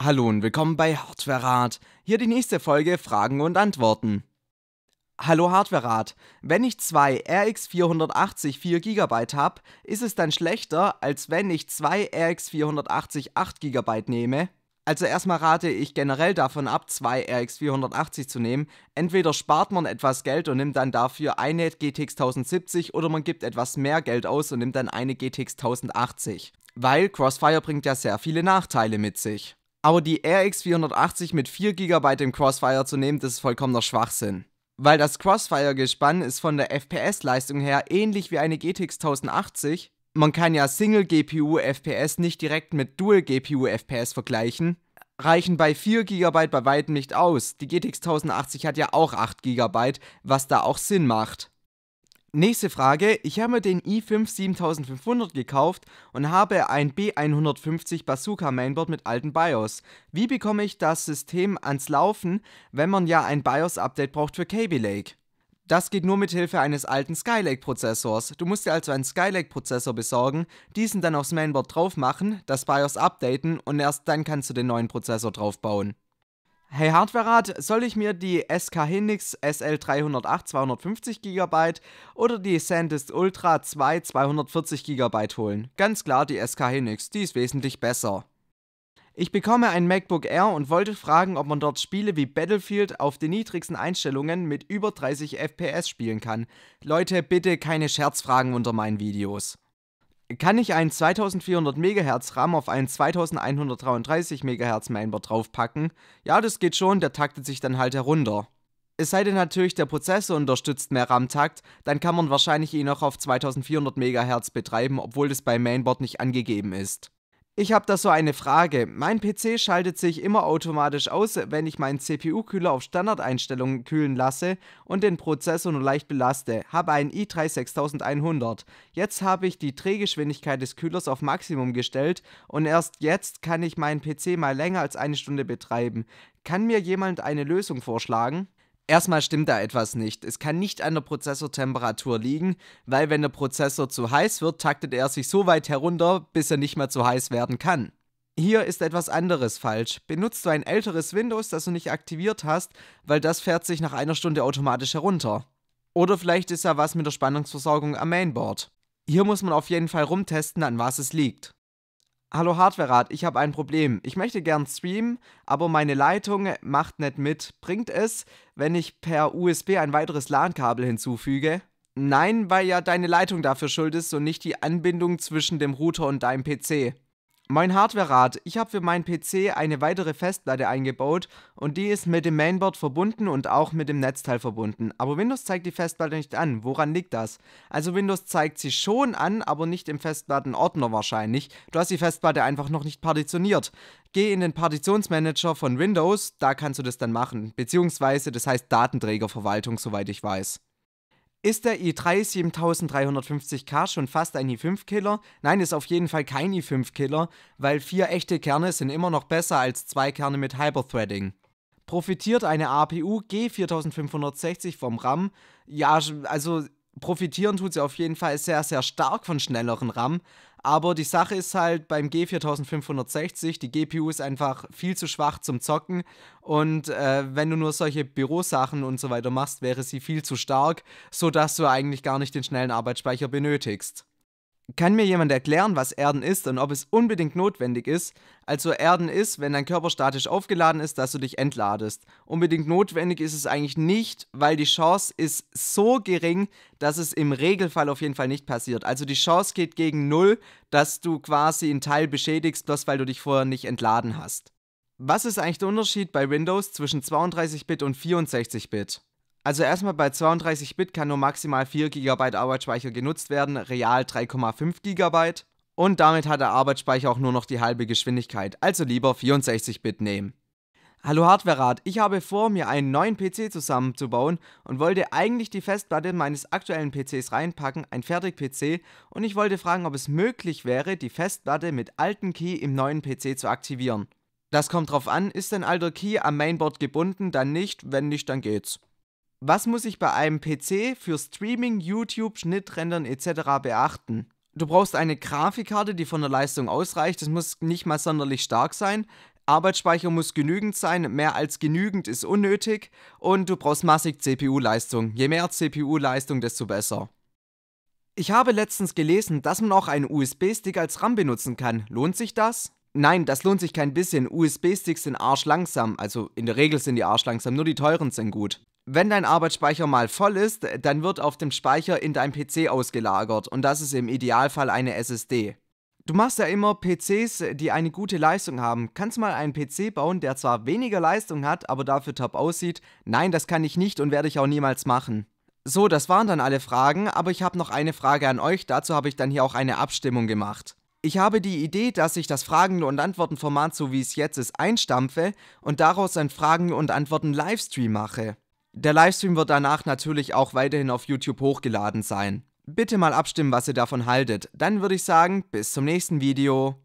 Hallo und willkommen bei Hardwarerat. Hier die nächste Folge Fragen und Antworten. Hallo Hardwarerat. Wenn ich zwei RX 480 4 GB habe, ist es dann schlechter, als wenn ich zwei RX 480 8 GB nehme? Also erstmal rate ich generell davon ab, zwei RX 480 zu nehmen. Entweder spart man etwas Geld und nimmt dann dafür eine GTX 1070 oder man gibt etwas mehr Geld aus und nimmt dann eine GTX 1080. Weil Crossfire bringt ja sehr viele Nachteile mit sich. Aber die RX 480 mit 4 GB im Crossfire zu nehmen, das ist vollkommener Schwachsinn. Weil das Crossfire-Gespann ist von der FPS-Leistung her ähnlich wie eine GTX 1080. Man kann ja Single-GPU-FPS nicht direkt mit Dual-GPU-FPS vergleichen. Reichen bei 4 GB bei weitem nicht aus. Die GTX 1080 hat ja auch 8 GB, was da auch Sinn macht. Nächste Frage. Ich habe mir den i5 7500 gekauft und habe ein B150 Bazooka Mainboard mit alten BIOS. Wie bekomme ich das System ans Laufen, wenn man ja ein BIOS-Update braucht für Kaby Lake? Das geht nur mit Hilfe eines alten Skylake-Prozessors. Du musst dir also einen Skylake-Prozessor besorgen, diesen dann aufs Mainboard drauf machen, das BIOS updaten und erst dann kannst du den neuen Prozessor draufbauen. Hey Hardwarerat, soll ich mir die SK Hinix SL308 250 GB oder die SanDisk Ultra 2 240 GB holen? Ganz klar die SK Hinix, die ist wesentlich besser. Ich bekomme ein MacBook Air und wollte fragen, ob man dort Spiele wie Battlefield auf den niedrigsten Einstellungen mit über 30 FPS spielen kann. Leute, bitte keine Scherzfragen unter meinen Videos kann ich einen 2400 MHz RAM auf einen 2133 MHz Mainboard draufpacken? Ja, das geht schon, der taktet sich dann halt herunter. Es sei denn natürlich, der Prozessor unterstützt mehr RAM-Takt, dann kann man wahrscheinlich ihn auch auf 2400 MHz betreiben, obwohl das bei Mainboard nicht angegeben ist. Ich habe da so eine Frage. Mein PC schaltet sich immer automatisch aus, wenn ich meinen CPU-Kühler auf Standardeinstellungen kühlen lasse und den Prozessor nur leicht belaste. Habe einen i3 6100. Jetzt habe ich die Drehgeschwindigkeit des Kühlers auf Maximum gestellt und erst jetzt kann ich meinen PC mal länger als eine Stunde betreiben. Kann mir jemand eine Lösung vorschlagen? Erstmal stimmt da etwas nicht. Es kann nicht an der Prozessortemperatur liegen, weil wenn der Prozessor zu heiß wird, taktet er sich so weit herunter, bis er nicht mehr zu heiß werden kann. Hier ist etwas anderes falsch. Benutzt du ein älteres Windows, das du nicht aktiviert hast, weil das fährt sich nach einer Stunde automatisch herunter. Oder vielleicht ist ja was mit der Spannungsversorgung am Mainboard. Hier muss man auf jeden Fall rumtesten, an was es liegt. Hallo Hardwarerat, ich habe ein Problem. Ich möchte gern streamen, aber meine Leitung macht nicht mit. Bringt es, wenn ich per USB ein weiteres LAN-Kabel hinzufüge? Nein, weil ja deine Leitung dafür schuld ist und nicht die Anbindung zwischen dem Router und deinem PC. Mein Hardware-Rat. Ich habe für meinen PC eine weitere Festplatte eingebaut und die ist mit dem Mainboard verbunden und auch mit dem Netzteil verbunden. Aber Windows zeigt die Festplatte nicht an. Woran liegt das? Also Windows zeigt sie schon an, aber nicht im Festplattenordner wahrscheinlich. Du hast die Festplatte einfach noch nicht partitioniert. Geh in den Partitionsmanager von Windows, da kannst du das dann machen. Beziehungsweise, das heißt Datenträgerverwaltung, soweit ich weiß. Ist der i3 7350K schon fast ein i5-Killer? Nein, ist auf jeden Fall kein i5-Killer, weil vier echte Kerne sind immer noch besser als zwei Kerne mit Hyperthreading. Profitiert eine APU G4560 vom RAM? Ja, also profitieren tut sie auf jeden Fall sehr, sehr stark von schnelleren RAM. Aber die Sache ist halt beim G4560, die GPU ist einfach viel zu schwach zum Zocken. Und äh, wenn du nur solche Bürosachen und so weiter machst, wäre sie viel zu stark, sodass du eigentlich gar nicht den schnellen Arbeitsspeicher benötigst. Kann mir jemand erklären, was Erden ist und ob es unbedingt notwendig ist? Also Erden ist, wenn dein Körper statisch aufgeladen ist, dass du dich entladest. Unbedingt notwendig ist es eigentlich nicht, weil die Chance ist so gering, dass es im Regelfall auf jeden Fall nicht passiert. Also die Chance geht gegen null, dass du quasi einen Teil beschädigst, bloß weil du dich vorher nicht entladen hast. Was ist eigentlich der Unterschied bei Windows zwischen 32-Bit und 64-Bit? Also erstmal bei 32-Bit kann nur maximal 4 GB Arbeitsspeicher genutzt werden, real 3,5 GB. Und damit hat der Arbeitsspeicher auch nur noch die halbe Geschwindigkeit, also lieber 64-Bit nehmen. Hallo Hardwarerat, ich habe vor, mir einen neuen PC zusammenzubauen und wollte eigentlich die Festplatte meines aktuellen PCs reinpacken, ein Fertig-PC, und ich wollte fragen, ob es möglich wäre, die Festplatte mit alten Key im neuen PC zu aktivieren. Das kommt drauf an, ist ein alter Key am Mainboard gebunden, dann nicht, wenn nicht, dann geht's. Was muss ich bei einem PC für Streaming, YouTube, Schnittrendern etc. beachten? Du brauchst eine Grafikkarte, die von der Leistung ausreicht. Es muss nicht mal sonderlich stark sein. Arbeitsspeicher muss genügend sein, mehr als genügend ist unnötig und du brauchst massig CPU-Leistung. Je mehr CPU-Leistung, desto besser. Ich habe letztens gelesen, dass man auch einen USB-Stick als RAM benutzen kann. Lohnt sich das? Nein, das lohnt sich kein bisschen. USB-Sticks sind arschlangsam. Also in der Regel sind die arschlangsam, nur die teuren sind gut wenn dein Arbeitsspeicher mal voll ist, dann wird auf dem Speicher in deinem PC ausgelagert und das ist im Idealfall eine SSD. Du machst ja immer PCs, die eine gute Leistung haben. Kannst mal einen PC bauen, der zwar weniger Leistung hat, aber dafür top aussieht? Nein, das kann ich nicht und werde ich auch niemals machen. So, das waren dann alle Fragen, aber ich habe noch eine Frage an euch, dazu habe ich dann hier auch eine Abstimmung gemacht. Ich habe die Idee, dass ich das Fragen- und Antwortenformat so wie es jetzt ist, einstampfe und daraus ein Fragen- und Antworten-Livestream mache. Der Livestream wird danach natürlich auch weiterhin auf YouTube hochgeladen sein. Bitte mal abstimmen, was ihr davon haltet. Dann würde ich sagen, bis zum nächsten Video.